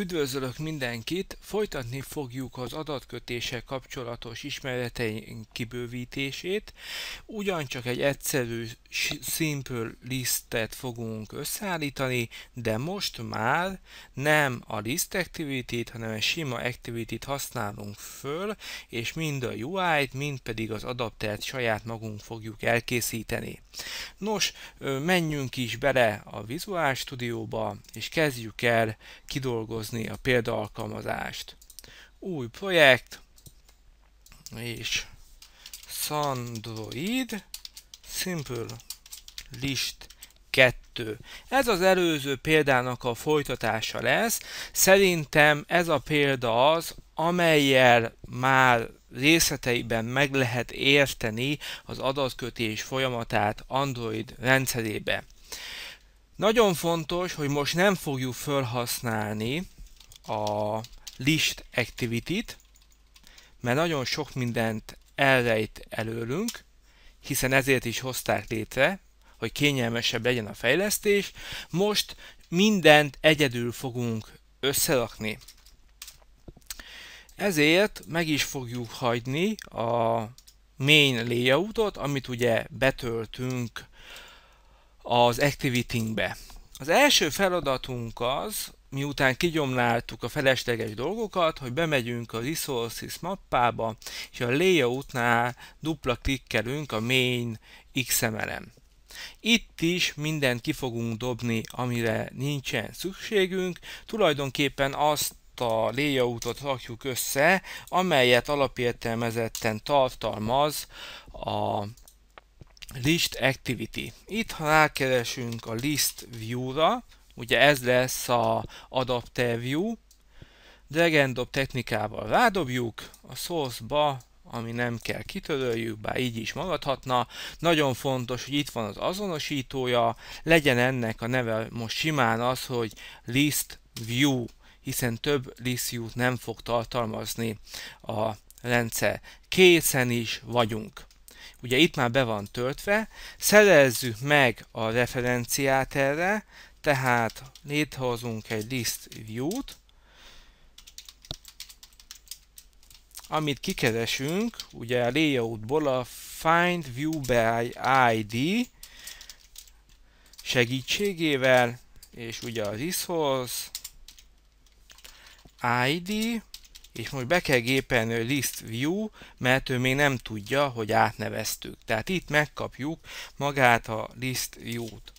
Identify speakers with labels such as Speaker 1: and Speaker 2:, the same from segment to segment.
Speaker 1: Üdvözlök mindenkit! Folytatni fogjuk az adatkötéssel kapcsolatos ismereteink kibővítését. Ugyancsak egy egyszerű simple listet fogunk összeállítani, de most már nem a list activity-t, hanem egy sima activity-t használunk föl, és mind a UI-t, mind pedig az adaptert saját magunk fogjuk elkészíteni. Nos, menjünk is bele a Visual Studio-ba, és kezdjük el kidolgozni létrehozni a példaalkalmazást. Új projekt, és Sandroid Simple List 2. Ez az előző példának a folytatása lesz. Szerintem ez a példa az, amelyel már részleteiben meg lehet érteni az adatkötés folyamatát Android rendszerébe. Nagyon fontos, hogy most nem fogjuk felhasználni a list activity-t, mert nagyon sok mindent elrejt előlünk, hiszen ezért is hozták létre, hogy kényelmesebb legyen a fejlesztés. Most mindent egyedül fogunk összerakni. Ezért meg is fogjuk hagyni a main layoutot, amit ugye betöltünk az activity -be. Az első feladatunk az, miután kigyomláltuk a felesleges dolgokat, hogy bemegyünk a Resources mappába, és a Layoutnál dupla klikkelünk a Main XML-en. Itt is mindent ki fogunk dobni, amire nincsen szükségünk, tulajdonképpen azt a layoutot rakjuk össze, amelyet alapértelmezetten tartalmaz a list activity. Itt ha rákeresünk a list view-ra, Ugye ez lesz a adapter view. drop technikával rádobjuk a source-ba, ami nem kell kitöröljük, bár így is maradhatna. Nagyon fontos, hogy itt van az azonosítója, legyen ennek a neve most simán az, hogy list view, hiszen több list view-t nem fog tartalmazni a rendszer. Készen is vagyunk ugye itt már be van töltve, szerezzük meg a referenciát erre, tehát létrehozunk egy list view-t, amit kikeresünk, ugye a layoutból a find view by id segítségével, és ugye az ishoz id, és most be kell gépelni a list view, mert ő még nem tudja, hogy átneveztük. Tehát itt megkapjuk magát a list view-t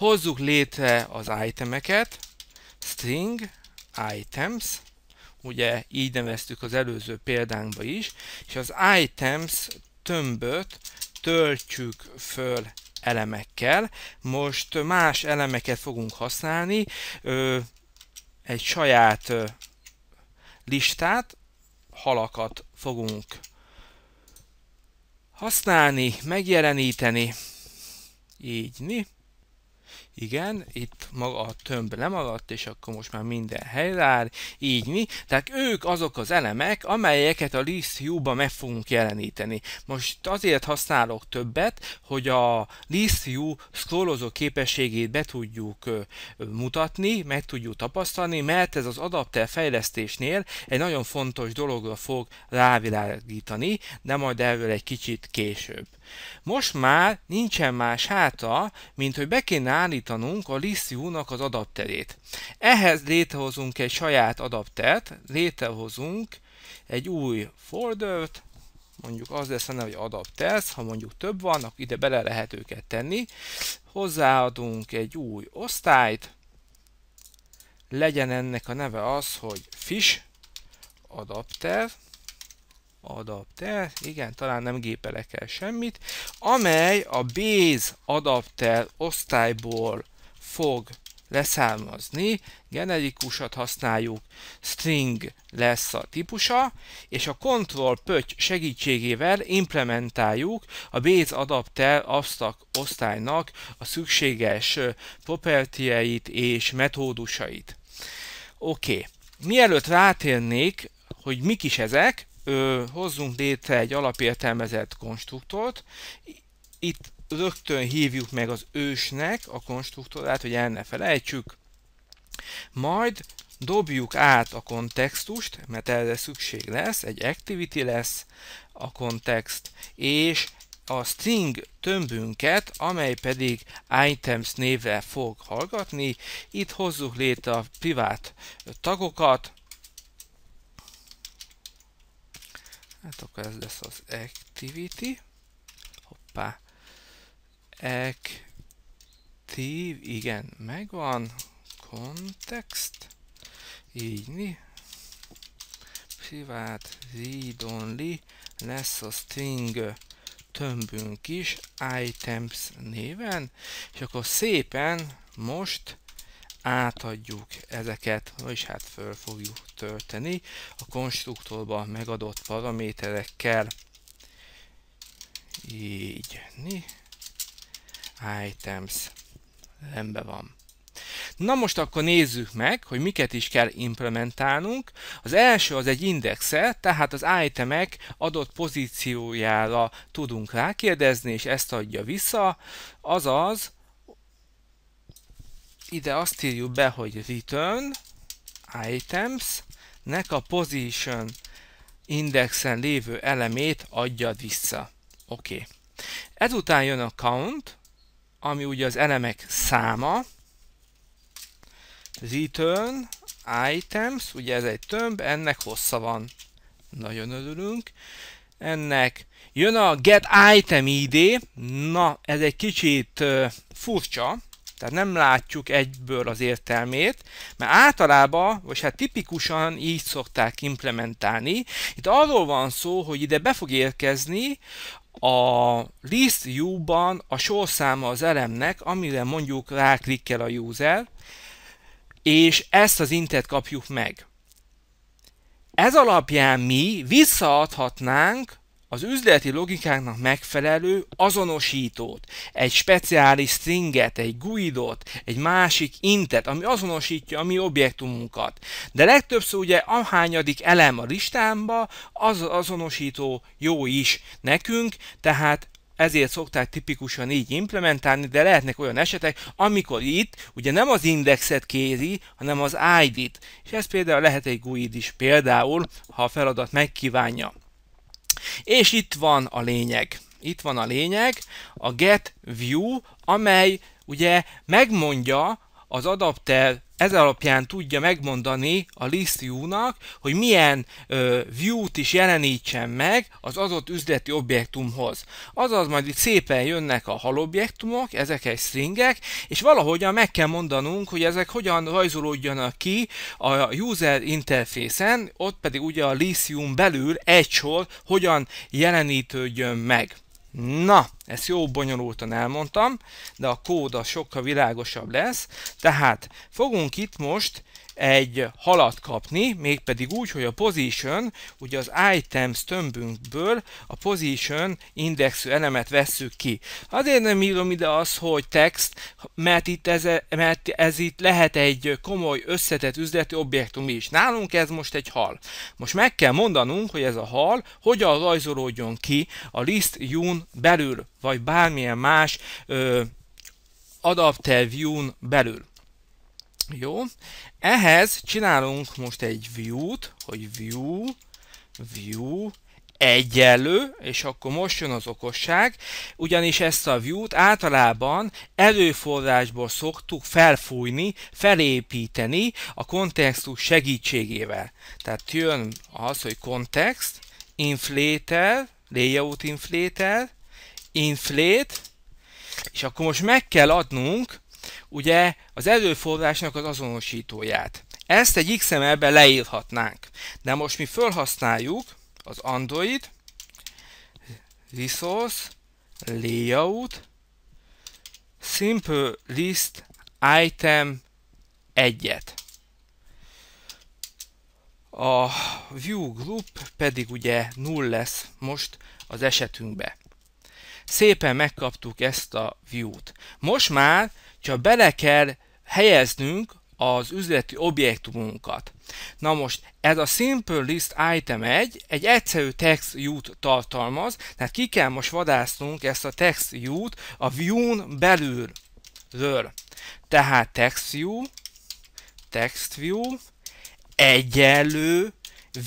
Speaker 1: hozzuk létre az itemeket, string items, ugye így neveztük az előző példánkba is, és az items tömböt töltjük föl elemekkel. Most más elemeket fogunk használni, egy saját listát, halakat fogunk használni, megjeleníteni, így, mi? Igen, itt maga a tömb lemaradt, és akkor most már minden helyre áll, így mi. Tehát ők azok az elemek, amelyeket a list view-ba meg fogunk jeleníteni. Most azért használok többet, hogy a list view scrollozó képességét be tudjuk mutatni, meg tudjuk tapasztalni, mert ez az adapter fejlesztésnél egy nagyon fontos dologra fog rávilágítani, de majd erről egy kicsit később. Most már nincsen más háta, mint hogy be kéne állítanunk a Lissiu-nak az adapterét. Ehhez létrehozunk egy saját adaptert, létrehozunk egy új foldert, mondjuk az lesz a neve, hogy adapters, ha mondjuk több van, akkor ide bele lehet őket tenni. Hozzáadunk egy új osztályt, legyen ennek a neve az, hogy fish adapter, adapter, igen, talán nem gépelek el semmit, amely a base adapter osztályból fog leszármazni, generikusat használjuk, string lesz a típusa, és a control pötty segítségével implementáljuk a base adapter abstract osztálynak a szükséges propertieit és metódusait. Oké, okay. mielőtt rátérnék, hogy mik is ezek, ö, hozzunk létre egy alapértelmezett konstruktort. Itt rögtön hívjuk meg az ősnek a konstruktorát, hogy el ne felejtsük. Majd dobjuk át a kontextust, mert erre szükség lesz, egy activity lesz a kontext, és a string tömbünket, amely pedig items névre fog hallgatni. Itt hozzuk létre a privát tagokat, Hát akkor ez lesz az activity. Hoppá. Active, igen, megvan. Context. Így mi, Privát read only lesz a string tömbünk is items néven, és akkor szépen most átadjuk ezeket, vagyis hát föl fogjuk tölteni a konstruktorba megadott paraméterekkel. Így, ni, items, rendben van. Na most akkor nézzük meg, hogy miket is kell implementálnunk. Az első az egy indexe, tehát az itemek adott pozíciójára tudunk rákérdezni, és ezt adja vissza, azaz ide azt írjuk be, hogy return items nek a position indexen lévő elemét adjad vissza. Oké. Okay. Ezután jön a count, ami ugye az elemek száma. Return items, ugye ez egy tömb, ennek hossza van. Nagyon örülünk. Ennek jön a get item id, na ez egy kicsit uh, furcsa, tehát nem látjuk egyből az értelmét, mert általában, vagy hát tipikusan így szokták implementálni. Itt arról van szó, hogy ide be fog érkezni a list U-ban a sorszáma az elemnek, amire mondjuk ráklikkel a user, és ezt az intet kapjuk meg. Ez alapján mi visszaadhatnánk az üzleti logikáknak megfelelő azonosítót, egy speciális stringet, egy guidot, egy másik intet, ami azonosítja a mi objektumunkat. De legtöbbször ugye ahányadik elem a listámba, az azonosító jó is nekünk, tehát ezért szokták tipikusan így implementálni, de lehetnek olyan esetek, amikor itt ugye nem az indexet kéri, hanem az ID-t. És ez például lehet egy GUID is például, ha a feladat megkívánja. És itt van a lényeg. Itt van a lényeg, a get view, amely ugye megmondja az adapter ez alapján tudja megmondani a list view-nak, hogy milyen ö, view-t is jelenítsen meg az adott üzleti objektumhoz. Azaz majd itt szépen jönnek a halobjektumok, ezek egy stringek, és valahogyan meg kell mondanunk, hogy ezek hogyan rajzolódjanak ki a user interfészen, ott pedig ugye a list view belül egy sor hogyan jelenítődjön meg. Na, ezt jó bonyolultan elmondtam, de a kód a sokkal világosabb lesz. Tehát fogunk itt most egy halat kapni, mégpedig úgy, hogy a position, ugye az items tömbünkből a position indexű elemet vesszük ki. Azért nem írom ide az, hogy text, mert, itt ez, e, mert ez itt lehet egy komoly összetett üzleti objektum is. Nálunk ez most egy hal. Most meg kell mondanunk, hogy ez a hal hogyan rajzolódjon ki a list jun belül, vagy bármilyen más ö, adapter view belül. Jó. Ehhez csinálunk most egy view-t, hogy view, view, egyenlő, és akkor most jön az okosság, ugyanis ezt a view-t általában előforrásból szoktuk felfújni, felépíteni a kontextus segítségével. Tehát jön az, hogy kontext, inflator, layout inflator, inflate, és akkor most meg kell adnunk ugye az előforrásnak az azonosítóját. Ezt egy XML-be leírhatnánk. De most mi felhasználjuk az Android Resource Layout Simple List Item 1-et. A View Group pedig ugye null lesz most az esetünkbe. Szépen megkaptuk ezt a view-t. Most már csak bele kell helyeznünk az üzleti objektumunkat. Na most ez a Simple List Item 1 egy egyszerű text view tartalmaz, tehát ki kell most vadásznunk ezt a text view-t a view-n belülről. Tehát text view, text view, egyenlő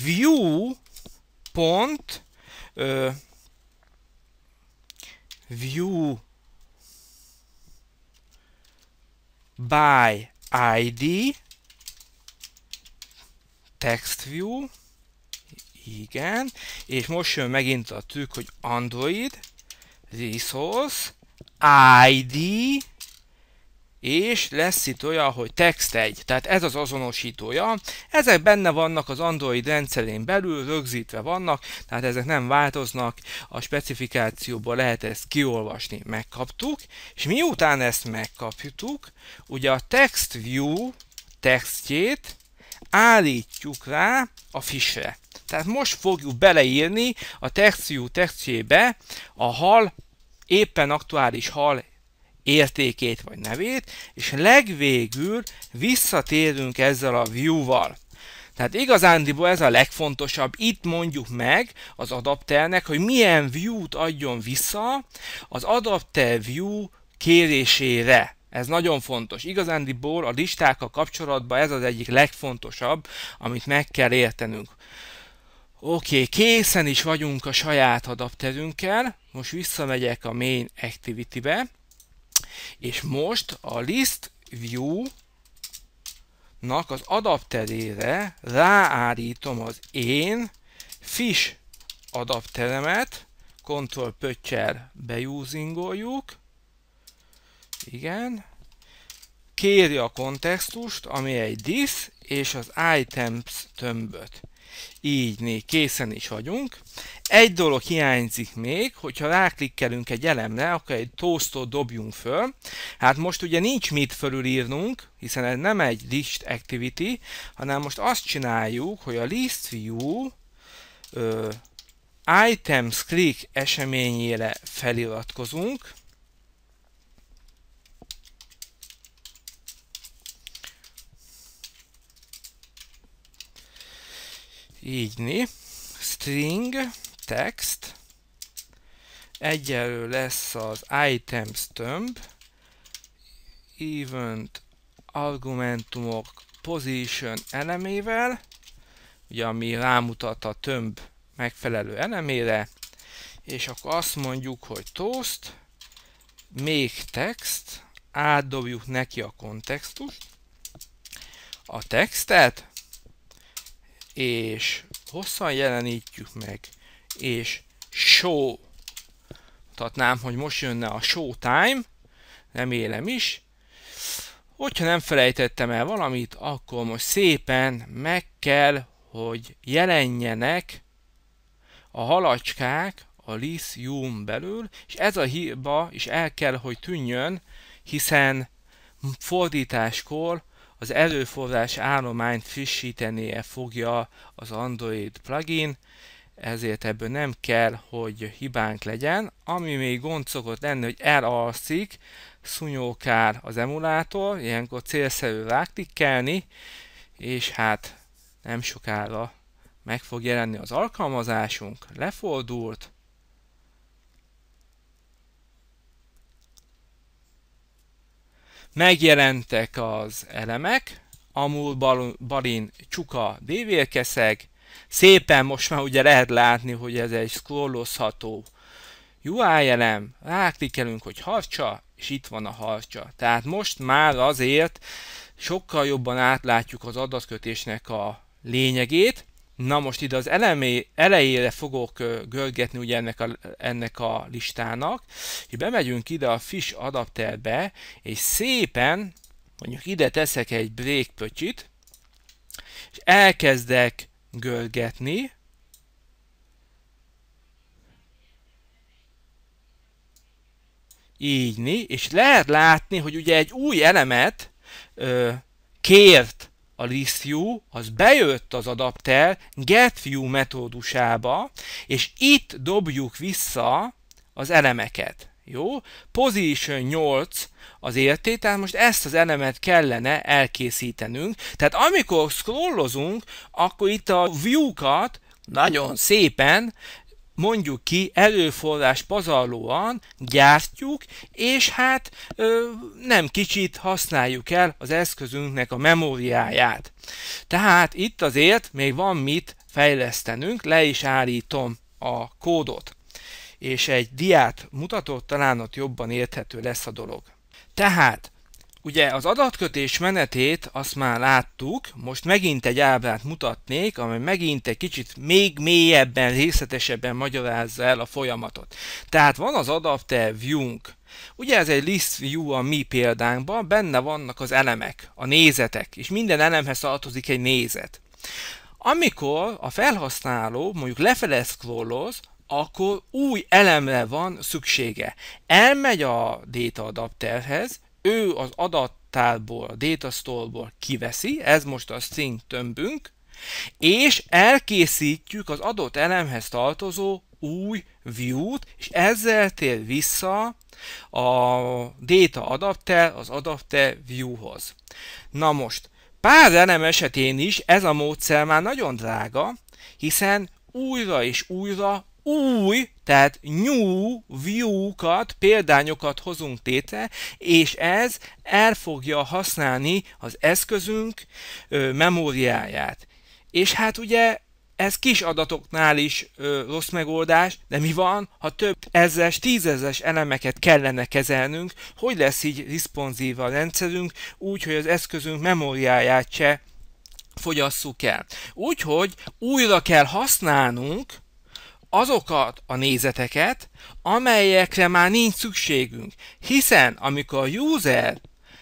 Speaker 1: view pont ö, view by ID text view igen, és most jön megint a tükk, hogy Android resource ID és lesz itt olyan, hogy text 1, tehát ez az azonosítója. Ezek benne vannak az Android rendszerén belül, rögzítve vannak, tehát ezek nem változnak, a specifikációban lehet ezt kiolvasni, megkaptuk, és miután ezt megkapjuk, ugye a text view textjét állítjuk rá a fishre. Tehát most fogjuk beleírni a view textjébe a hal éppen aktuális hal értékét vagy nevét, és legvégül visszatérünk ezzel a view-val. Tehát igazándiból ez a legfontosabb. Itt mondjuk meg az adapternek, hogy milyen view-t adjon vissza az adapter view kérésére. Ez nagyon fontos. Igazándiból a listákkal kapcsolatban ez az egyik legfontosabb, amit meg kell értenünk. Oké, okay, készen is vagyunk a saját adapterünkkel. Most visszamegyek a main activity-be. És most a list view nak az adapterére ráállítom az én fish adapteremet, Ctrl pöccsel beusingoljuk, igen, kéri a kontextust, ami egy this, és az items tömböt. Így né, készen is vagyunk. Egy dolog hiányzik még, hogyha ráklikkelünk egy elemre, akkor egy toastot dobjunk föl. Hát most ugye nincs mit fölülírnunk, hiszen ez nem egy list activity, hanem most azt csináljuk, hogy a list view ö, items click eseményére feliratkozunk, ígyni, string, text, egyenlő lesz az items tömb, event argumentumok position elemével, ugye ami rámutat a tömb megfelelő elemére, és akkor azt mondjuk, hogy toast, még text, átdobjuk neki a kontextust, a textet, és hosszan jelenítjük meg, és show mutatnám, hogy most jönne a show nem remélem is. Hogyha nem felejtettem el valamit, akkor most szépen meg kell, hogy jelenjenek a halacskák a lithium belül, és ez a hiba is el kell, hogy tűnjön, hiszen fordításkor az előforrás állományt frissítenie fogja az Android plugin, ezért ebből nem kell, hogy hibánk legyen. Ami még gond szokott lenni, hogy elalszik, szunyókár az emulátor, ilyenkor célszerű ráklikkelni, és hát nem sokára meg fog jelenni az alkalmazásunk, lefordult, Megjelentek az elemek, Amul Balin csuka dévélkeszeg, szépen most már ugye lehet látni, hogy ez egy scrollozható UI elem, ráklikkelünk, hogy harcsa, és itt van a harcsa. Tehát most már azért sokkal jobban átlátjuk az adatkötésnek a lényegét, Na most ide az elemé, elejére fogok görgetni ugye ennek a, ennek a listának, és bemegyünk ide a Fish adapterbe, és szépen, mondjuk ide teszek egy break pöcsit, és elkezdek görgetni, így, és lehet látni, hogy ugye egy új elemet ö, kért a listView, az bejött az adapter getView metódusába, és itt dobjuk vissza az elemeket. Jó? Position 8 az érté, tehát most ezt az elemet kellene elkészítenünk. Tehát amikor scrollozunk, akkor itt a view-kat nagyon szépen mondjuk ki, előforrás pazarlóan gyártjuk, és hát ö, nem kicsit használjuk el az eszközünknek a memóriáját. Tehát itt azért még van mit fejlesztenünk, le is állítom a kódot, és egy diát mutatott, talán ott jobban érthető lesz a dolog. Tehát Ugye az adatkötés menetét azt már láttuk, most megint egy ábrát mutatnék, amely megint egy kicsit még mélyebben, részletesebben magyarázza el a folyamatot. Tehát van az adapter view-nk. Ugye ez egy list view a mi példánkban, benne vannak az elemek, a nézetek, és minden elemhez tartozik egy nézet. Amikor a felhasználó mondjuk lefele scrolloz, akkor új elemre van szüksége. Elmegy a data adapterhez, ő az adattálból, a store-ból kiveszi, ez most a string tömbünk, és elkészítjük az adott elemhez tartozó új view-t, és ezzel tér vissza a data adapter az adapter hoz Na most, pár elem esetén is ez a módszer már nagyon drága, hiszen újra és újra új, tehát new view-kat, példányokat hozunk tétre, és ez el fogja használni az eszközünk ö, memóriáját. És hát ugye ez kis adatoknál is ö, rossz megoldás, de mi van, ha több ezres, tízezres elemeket kellene kezelnünk, hogy lesz így responsív a rendszerünk, úgy, hogy az eszközünk memóriáját se fogyasszuk el. Úgyhogy újra kell használnunk azokat a nézeteket, amelyekre már nincs szükségünk. Hiszen amikor a user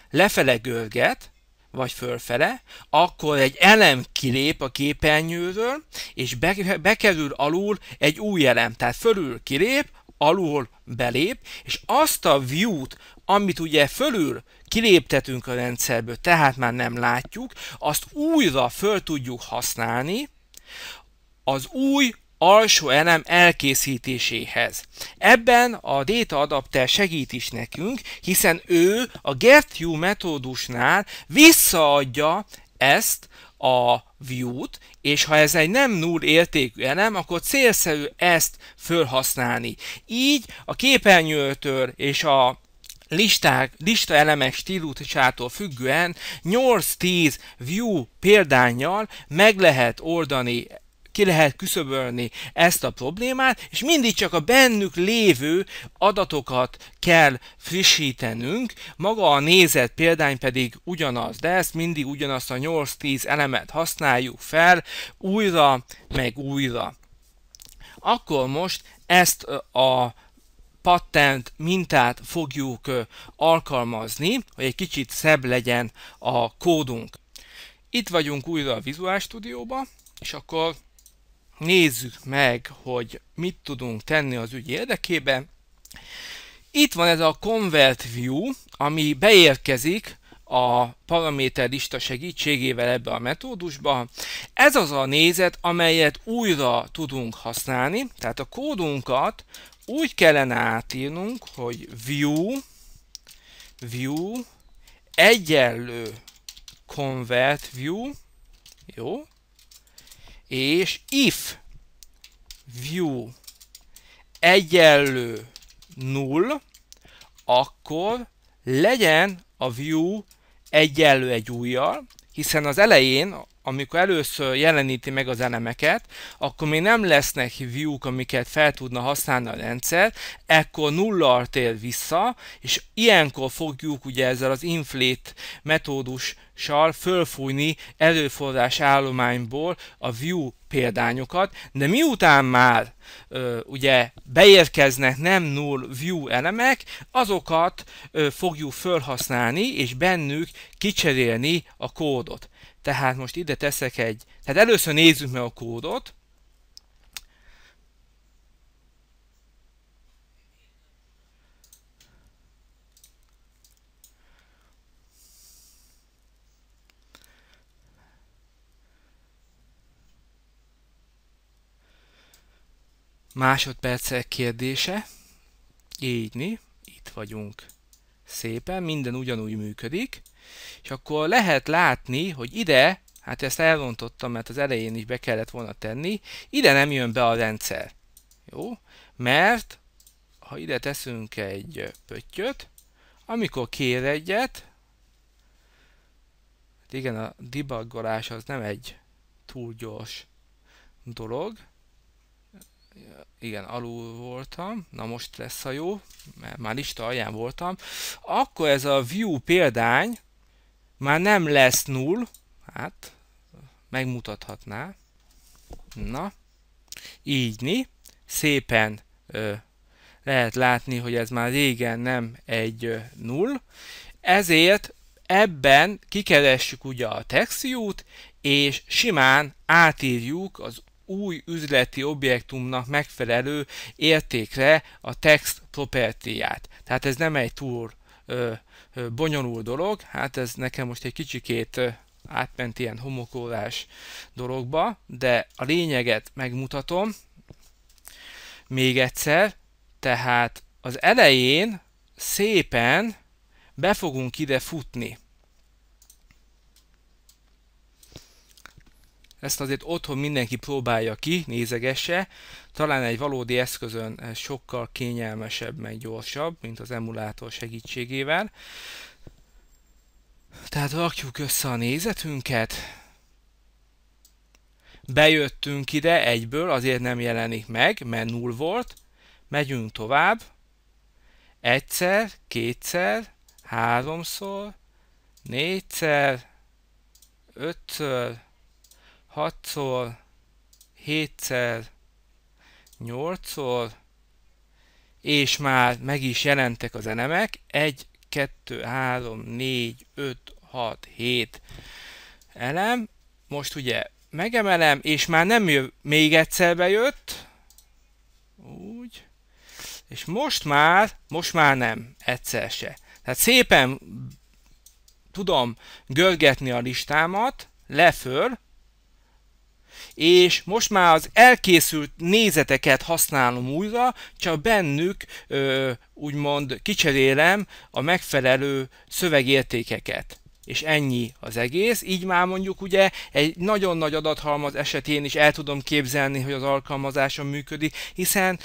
Speaker 1: lefele görget, vagy fölfele, akkor egy elem kilép a képernyőről, és bekerül alul egy új elem. Tehát fölül kilép, alul belép, és azt a view-t, amit ugye fölül kiléptetünk a rendszerből, tehát már nem látjuk, azt újra föl tudjuk használni az új alsó elem elkészítéséhez. Ebben a Data Adapter segít is nekünk, hiszen ő a GetView metódusnál visszaadja ezt a view-t, és ha ez egy nem null értékű elem, akkor célszerű ezt fölhasználni. Így a képernyőtől és a listák, lista elemek stílusától függően 8-10 view példányjal meg lehet oldani ki lehet küszöbölni ezt a problémát, és mindig csak a bennük lévő adatokat kell frissítenünk, maga a nézet példány pedig ugyanaz, de ezt mindig ugyanazt a 8-10 elemet használjuk fel, újra, meg újra. Akkor most ezt a patent mintát fogjuk alkalmazni, hogy egy kicsit szebb legyen a kódunk. Itt vagyunk újra a Visual studio és akkor nézzük meg, hogy mit tudunk tenni az ügy érdekében. Itt van ez a Convert View, ami beérkezik a paraméterlista segítségével ebbe a metódusba. Ez az a nézet, amelyet újra tudunk használni, tehát a kódunkat úgy kellene átírnunk, hogy view, view egyenlő convert view, jó, és if view egyenlő null, akkor legyen a view egyenlő egy újjal, hiszen az elején amikor először jeleníti meg az elemeket, akkor még nem lesznek view-k, amiket fel tudna használni a rendszer, ekkor nulla tér vissza, és ilyenkor fogjuk ugye ezzel az inflate metódussal fölfújni előforrás állományból a view példányokat, de miután már ö, ugye beérkeznek nem null view elemek, azokat ö, fogjuk felhasználni és bennük kicserélni a kódot. Tehát most ide teszek egy, tehát először nézzük meg a kódot. Másodpercek kérdése. Így, mi? Itt vagyunk. Szépen, minden ugyanúgy működik. És akkor lehet látni, hogy ide, hát ezt elrontottam, mert az elején is be kellett volna tenni, ide nem jön be a rendszer. Jó? Mert ha ide teszünk egy pöttyöt, amikor kér egyet, hát igen, a debuggolás az nem egy túl gyors dolog. Igen, alul voltam, na most lesz a jó, mert már lista alján voltam. Akkor ez a view példány, már nem lesz null, hát megmutathatná. Na, így ni. Szépen ö, lehet látni, hogy ez már régen nem egy ö, null. Ezért ebben kikeressük ugye a textjút, és simán átírjuk az új üzleti objektumnak megfelelő értékre a text propertyját. Tehát ez nem egy túl ö, bonyolult dolog, hát ez nekem most egy kicsikét átment ilyen homokolás dologba, de a lényeget megmutatom még egyszer, tehát az elején szépen be fogunk ide futni. Ezt azért otthon mindenki próbálja ki, nézegesse. Talán egy valódi eszközön sokkal kényelmesebb, meg gyorsabb, mint az emulátor segítségével. Tehát rakjuk össze a nézetünket. Bejöttünk ide egyből, azért nem jelenik meg, mert null volt. Megyünk tovább. Egyszer, kétszer, háromszor, négyszer, ötször, 6-szor, 7-szer, 8-szor, és már meg is jelentek az elemek. 1, 2, 3, 4, 5, 6, 7 elem. Most ugye megemelem, és már nem jö, még egyszer bejött. Úgy. És most már, most már nem, egyszer se. Tehát szépen tudom görgetni a listámat, leföl, és most már az elkészült nézeteket használom újra, csak bennük ö, úgymond kicserélem a megfelelő szövegértékeket. És ennyi az egész, így már mondjuk ugye egy nagyon nagy adathalmaz esetén is el tudom képzelni, hogy az alkalmazásom működik, hiszen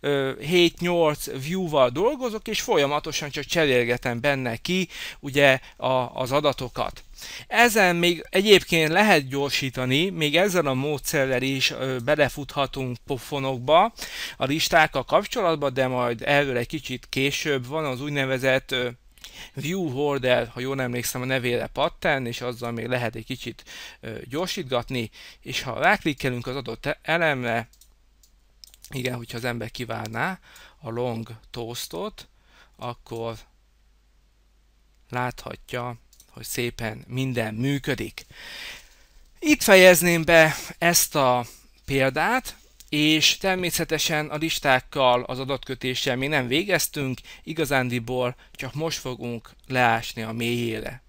Speaker 1: 7-8 view-val dolgozok, és folyamatosan csak cserélgetem benne ki ugye a, az adatokat. Ezen még egyébként lehet gyorsítani, még ezzel a módszerrel is belefuthatunk pofonokba a listákkal kapcsolatban, de majd erről egy kicsit később van az úgynevezett View Holder, ha jól emlékszem a nevére pattern, és azzal még lehet egy kicsit gyorsítgatni, és ha ráklikkelünk az adott e-, elemre, igen, hogyha az ember kivárná a long toastot, akkor láthatja hogy szépen minden működik. Itt fejezném be ezt a példát, és természetesen a listákkal, az adatkötéssel még nem végeztünk, igazándiból csak most fogunk leásni a mélyére.